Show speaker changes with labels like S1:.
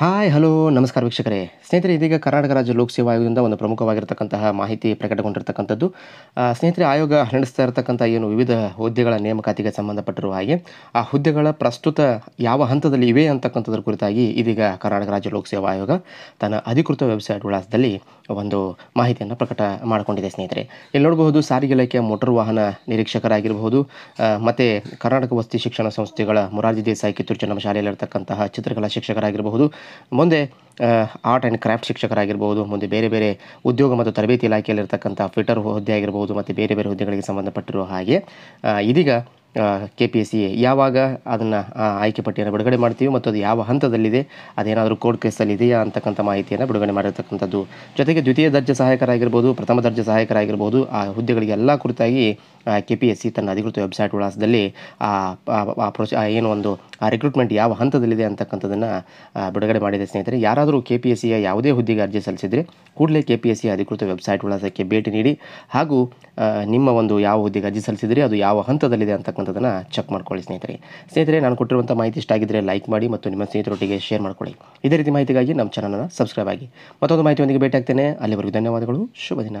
S1: hi hello ನಮಸ್ಕಾರ ವೀಕ್ಷಕರೇ ಸ್ನೇಹಿತರೆ ಇದೀಗ ಕರ್ನಾಟಕ ರಾಜ್ಯ ಲೋಕಸೇವಾ ಆಯೋಗದಿಂದ ಒಂದು ಪ್ರಮುಖವಾಗಿರತಕ್ಕಂತಹ ಮಾಹಿತಿ ಪ್ರಕಟಗೊಂಡಿರ್ತಕ್ಕಂಥದ್ದು ಸ್ನೇಹಿತರೆ ಆಯೋಗ ನಡೆಸ್ತಾ ಇರತಕ್ಕಂಥ ಏನು ವಿವಿಧ ಹುದ್ದೆಗಳ ನೇಮಕಾತಿಗೆ ಸಂಬಂಧಪಟ್ಟಿರುವ ಹಾಗೆ ಆ ಹುದ್ದೆಗಳ ಪ್ರಸ್ತುತ ಯಾವ ಹಂತದಲ್ಲಿ ಇವೆ ಅಂತಕ್ಕಂಥದ್ರ ಕುರಿತಾಗಿ ಇದೀಗ ಕರ್ನಾಟಕ ರಾಜ್ಯ ಲೋಕಸೇವಾ ಆಯೋಗ ತನ್ನ ಅಧಿಕೃತ ವೆಬ್ಸೈಟ್ ವಿಳಾಸದಲ್ಲಿ ಒಂದು ಮಾಹಿತಿಯನ್ನು ಪ್ರಕಟ ಮಾಡಿಕೊಂಡಿದೆ ಸ್ನೇಹಿತರೆ ಇಲ್ಲಿ ನೋಡಬಹುದು ಸಾರಿಗೆ ಇಲಾಖೆಯ ಮೋಟಾರ್ ವಾಹನ ನಿರೀಕ್ಷಕರಾಗಿರಬಹುದು ಮತ್ತು ಕರ್ನಾಟಕ ವಸ್ತಿ ಶಿಕ್ಷಣ ಸಂಸ್ಥೆಗಳ ಮುರಾರ್ಜಿ ದೇಸಾಯಿ ಕಿತ್ತೂರು ಚೆನ್ನಮ್ಮ ಶಾಲೆಯಲ್ಲಿರತಕ್ಕಂತಹ ಚಿತ್ರಕಲಾ ಶಿಕ್ಷಕರಾಗಿರಬಹುದು ಮುಂದೆ ಆರ್ಟ್ ಆ್ಯಂಡ್ ಕ್ರಾಫ್ಟ್ ಶಿಕ್ಷಕರಾಗಿರ್ಬೋದು ಮುಂದೆ ಬೇರೆ ಬೇರೆ ಉದ್ಯೋಗ ಮತ್ತು ತರಬೇತಿ ಇಲಾಖೆಯಲ್ಲಿರ್ತಕ್ಕಂಥ ಫಿಟರ್ ಹುದ್ದೆ ಆಗಿರ್ಬೋದು ಮತ್ತು ಬೇರೆ ಬೇರೆ ಹುದ್ದೆಗಳಿಗೆ ಸಂಬಂಧಪಟ್ಟಿರುವ ಹಾಗೆ ಇದೀಗ ಕೆ ಪಿ ಎಸ್ ಸಿ ಯಾವಾಗ ಅದನ್ನು ಆಯ್ಕೆ ಪಟ್ಟಿಯನ್ನು ಬಿಡುಗಡೆ ಮಾಡ್ತೀವಿ ಮತ್ತು ಅದು ಯಾವ ಹಂತದಲ್ಲಿದೆ ಅದೇನಾದರೂ ಕೋರ್ಟ್ ಇದೆಯಾ ಅಂತಕ್ಕಂಥ ಮಾಹಿತಿಯನ್ನು ಬಿಡುಗಡೆ ಮಾಡಿರ್ತಕ್ಕಂಥದ್ದು ಜೊತೆಗೆ ದ್ವಿತೀಯ ದರ್ಜೆ ಸಹಾಯಕರಾಗಿರ್ಬೋದು ಪ್ರಥಮ ದರ್ಜೆ ಸಹಾಯಕರಾಗಿರ್ಬೋದು ಆ ಹುದ್ದೆಗಳಿಗೆಲ್ಲ ಕುರಿತಾಗಿ ಕೆ ಪಿ ಎಸ್ ಸಿ ತನ್ನ ಅಧಿಕೃತ ವೆಬ್ಸೈಟ್ ವಿಳಾಸದಲ್ಲಿ ಏನು ಒಂದು ಆ ರಿಕ್ರೂಟ್ಮೆಂಟ್ ಯಾವ ಹಂತದಲ್ಲಿದೆ ಅಂತಕ್ಕಂಥದ್ದನ್ನು ಬಿಡುಗಡೆ ಮಾಡಿದೆ ಸ್ನೇಹಿತರೆ ಯಾರಾದರೂ ಕೆ ಪಿ ಎಸ್ ಸಿಯ ಯಾವುದೇ ಹುದ್ದೆಗೆ ಅರ್ಜಿ ಸಲ್ಲಿಸಿದರೆ ಕೂಡಲೇ ಕೆ ಪಿ ಎಸ್ ಸಿ ಅಧಿಕೃತ ವೆಬ್ಸೈಟ್ ವಿಳಾಸಕ್ಕೆ ಭೇಟಿ ನೀಡಿ ಹಾಗೂ ನಿಮ್ಮ ಒಂದು ಯಾವ ಹುದ್ದೆಗೆ ಅರ್ಜಿ ಸಲ್ಲಿಸಿದರೆ ಅದು ಯಾವ ಹಂತದಲ್ಲಿದೆ ಅಂತಕ್ಕಂಥದ್ದನ್ನು ಚೆಕ್ ಮಾಡ್ಕೊಳ್ಳಿ ಸ್ನೇಹಿತರೆ ಸ್ನೇಹಿತರೆ ನಾನು ಕೊಟ್ಟಿರುವಂಥ ಮಾಹಿತಿ ಇಷ್ಟ ಆಗಿದ್ದರೆ ಲೈಕ್ ಮಾಡಿ ಮತ್ತು ನಿಮ್ಮ ಸ್ನೇಹಿತರೊಟ್ಟಿಗೆ ಶೇರ್ ಮಾಡಿಕೊಳ್ಳಿ ಇದೇ ರೀತಿ ಮಾಹಿತಿಗಾಗಿ ನಮ್ಮ ಚಾನಲನ್ನು ಸಬ್ಸ್ಕ್ರೈಬ್ ಆಗಿ ಮತ್ತೊಂದು ಮಾಹಿತಿಯೊಂದಿಗೆ ಭೇಟಿ ಆಗ್ತೇನೆ ಅಲ್ಲಿವರೆಗೂ ಧನ್ಯವಾದಗಳು ಶುಭ ದಿನ